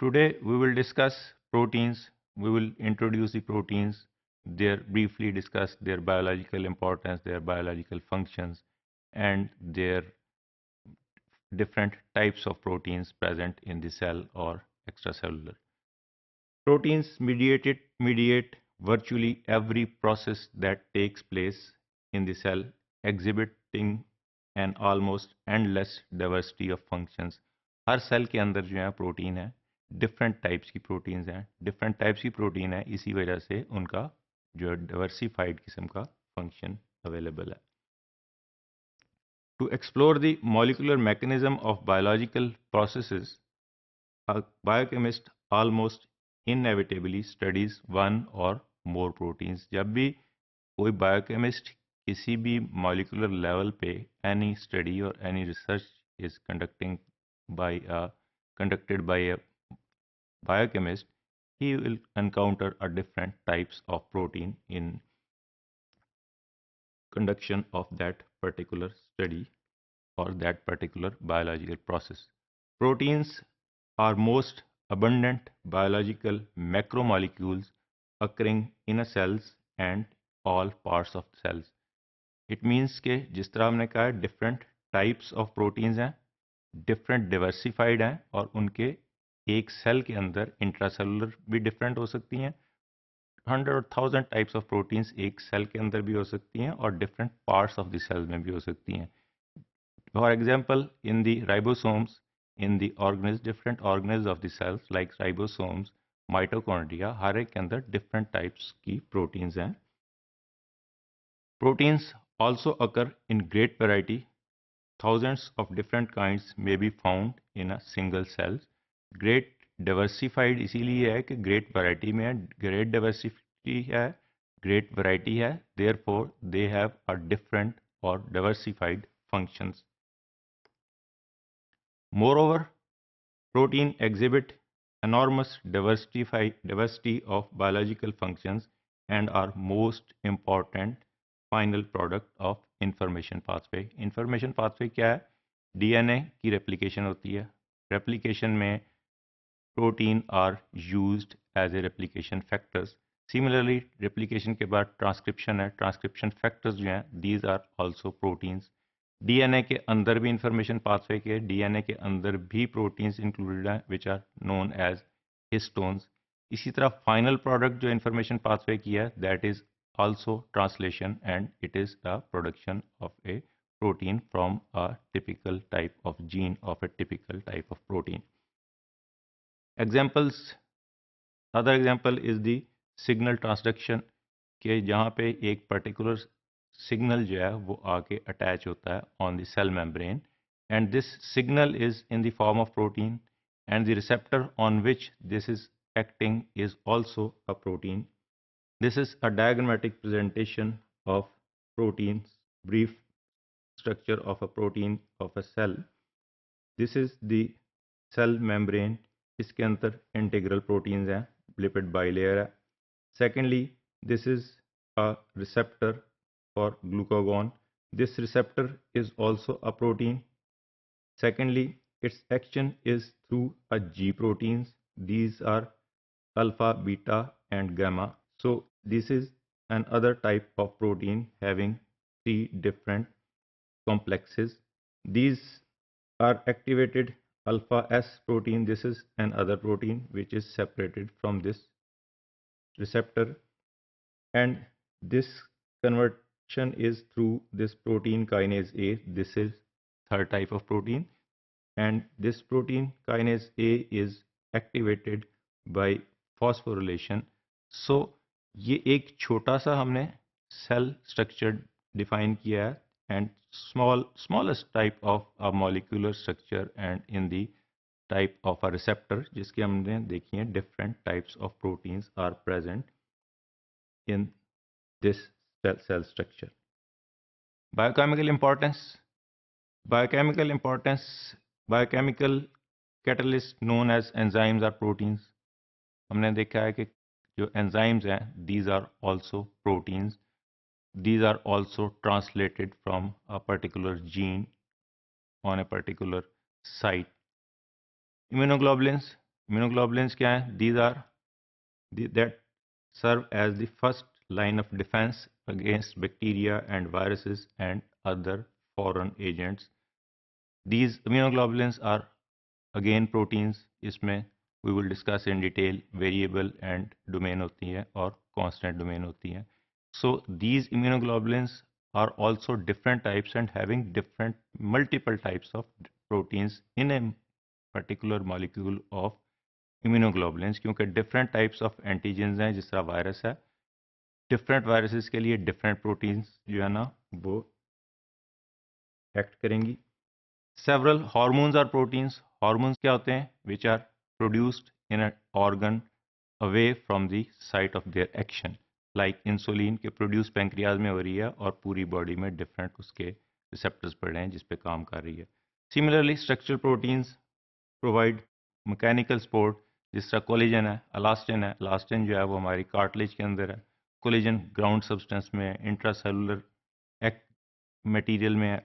Today we will discuss proteins, we will introduce the proteins, their briefly discuss their biological importance, their biological functions and their different types of proteins present in the cell or extracellular. Proteins mediated, mediate virtually every process that takes place in the cell exhibiting an almost endless diversity of functions her cell के अंदर जो है protein है different types की proteins हैं different types की protein है इसी वजह से उनका जो है डाइवर्सिफाइड किस्म का फंक्शन अवेलेबल है to explore the molecular mechanism of biological process biochemist almost inevitably studies one और मोर प्रोटीन्स जब भी कोई बायोकेमिस्ट किसी भी मॉलिकुलर लेवल पे एनी स्टडी और any research is conducting by conducted by biochemist, he will encounter a different types of protein in conduction of that particular study or that particular biological process. Proteins are most abundant biological macromolecules occurring in a cells and all parts of cells. It means के जिस तरह हमने कहा different types of proteins are different diversified हैं और उनके एक cell के अंदर इंट्रासेलुलर भी डिफरेंट हो सकती हैं हंड्रेड और थाउजेंड टाइप्स ऑफ प्रोटीन्स एक सेल के अंदर भी हो सकती हैं और different parts of the cell में भी हो सकती हैं for example in the ribosomes in the organelles different organelles of the cells like ribosomes mitochondria हर एक के अंदर डिफरेंट टाइप्स की प्रोटीन्स हैं proteins also occur in great variety thousands of different kind may be found in a single cells great diversified इसीलिए है कि great variety में है ग्रेट डाइवर्सिटी है ग्रेट वैरायटी है therefore they have a different और diversified functions moreover protein exhibit enormous diversified diversity of biological functions and are most important final product of information pathway information pathway क्या है DNA की replication होती है replication में protein are use as a replication factors similarly replication के बाद transcription है transcription factors जो हैं these are also proteins D N A के अंदर भी इंफॉर्मेशन पाथवे के ए के अंदर भी प्रोटीन्स इंक्लूडेड हैं which are known as histones इसी तरह फाइनल प्रोडक्ट जो इंफॉर्मेशन पाथवे की है that is also translation and it is a production of a protein from a typical type of gene of a typical type of protein Examples. Other example is the signal transduction, के जहाँ पे एक particular signal जो है वो आके attach होता and this signal is in the form of protein and the receptor on which this is acting is also a protein. This is a diagrammatic presentation of proteins, brief structure of a protein of a cell. This is the cell membrane इसके अंदर integral proteins हैं lipid bilayer. Secondly, this is a receptor for glucagon. This receptor is also a protein. Secondly, its action is through a G proteins. These are alpha, beta and gamma. So this is another type of protein having three different complexes. These are activated alpha S protein this is another protein which is separated from this receptor and this conversion is through this protein kinase A this is third type of protein and this protein kinase A is activated by phosphorylation so ये एक छोटा सा हमने cell structure define किया है small smallest type of a molecular structure and in the type of a receptor जिसके हमने देखी हैं different types of proteins are present in this cell cell structure biochemical importance biochemical importance biochemical catalyst known as enzymes are proteins हमने देखा है कि जो enzymes are these are also proteins these are also translated from a particular gene on a particular site. Immunoglobulins, immunoglobulins क्या These are the, that serve as the first line of defense against bacteria and viruses and other foreign agents. These immunoglobulins are again proteins इसमें we will discuss in detail variable and domain होती है और constant domain होती है. So these immunoglobulins are also different types and having different multiple types of proteins in a particular molecule of immunoglobulins Because different types of antigens are, जिस तरह virus different viruses के लिए different proteins जो है ना वो act. करेंगी several hormones are proteins hormones which are produced in an organ away from the site of their action like insulin के प्रोड्यूस पेंक्रियाज में हो रही है और पूरी बॉडी में डिफरेंट उसके रिसेप्टर्स पड़ रहे हैं जिस पे काम कर रही है similarly structural proteins provide mechanical support जिस तरह कोलेजन है अलास्टिन है अलास्टिन जो है वो हमारी कार्टलेज के अंदर है कोलिजन ग्राउंड सब्सटेंस में इंट्रासेलुलर एक्ट मटीरियल में है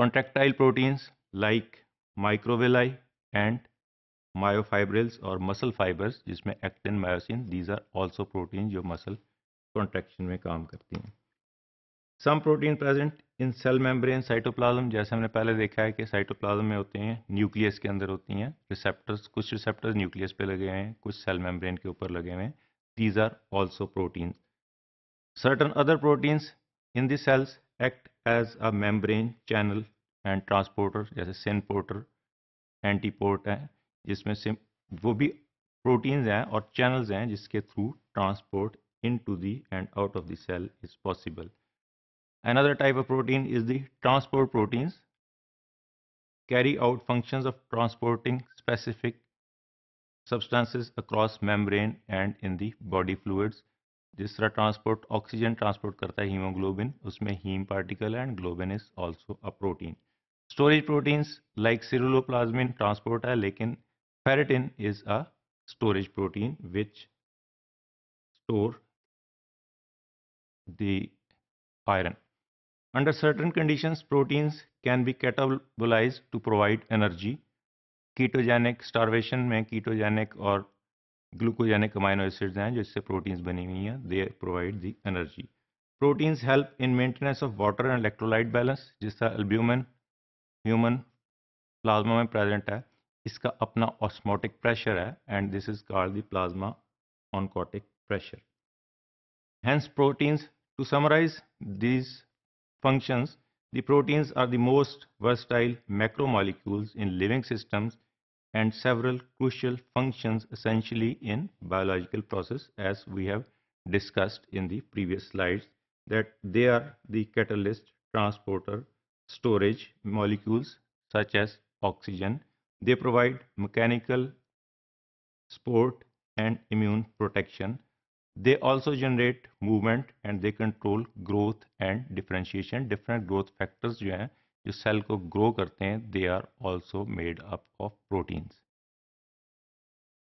contractile proteins like microvilli and myofibrils और मसल फाइबर्स जिसमें actin myosin these are also protein जो मसल कॉन्ट्रेक्शन में काम करती हैं some protein present in cell membrane cytoplasm जैसे हमने पहले देखा है कि साइटोप्लाज्म में होते हैं न्यूक्लियस के अंदर होती हैं रिसेप्टर्स कुछ रिसेप्टर्स न्यूक्लियस पे लगे हुए हैं कुछ सेल मेम्ब्रेन के ऊपर लगे हुए हैं these are also protein certain other proteins in the cells act as a membrane channel and transporter जैसे सिन पोर्टर एंटीपोर्ट है जिसमें से वो भी प्रोटीन्स हैं और चैनल्स हैं जिसके through transport into the and out of the cell is possible another type of protein is the transport proteins carry out function of transporting specific substances across membrane and in the body fluids जिस तरह transport oxygen transport करता है haemoglobin उसमें haem particle and globin is also a protein storage proteins like ceruloplasmin transport है लेकिन Ferritin is a storage protein which store the iron. Under certain conditions, proteins can be catabolized to provide energy. Ketogenic starvation में ketogenic और glucogenic amino acids हैं जो इससे proteins बनी हुई हैं they provide the energy proteins help in maintenance of water and electrolyte balance जिसका albumin human plasma में प्रेजेंट है इसका अपना ऑस्मोटिक प्रेशर है and this is called the plasma oncotic hence proteins to summarize these functions the proteins are the most versatile macromolecules in living systems and several crucial functions essentially in biological process as we have discussed in the previous slides that they are the catalyst transporter storage molecules such as oxygen they provide mechanical, support and immune protection. They also generate movement and they control growth and differentiation. Different growth factors जो हैं जो cell को grow करते हैं they are also made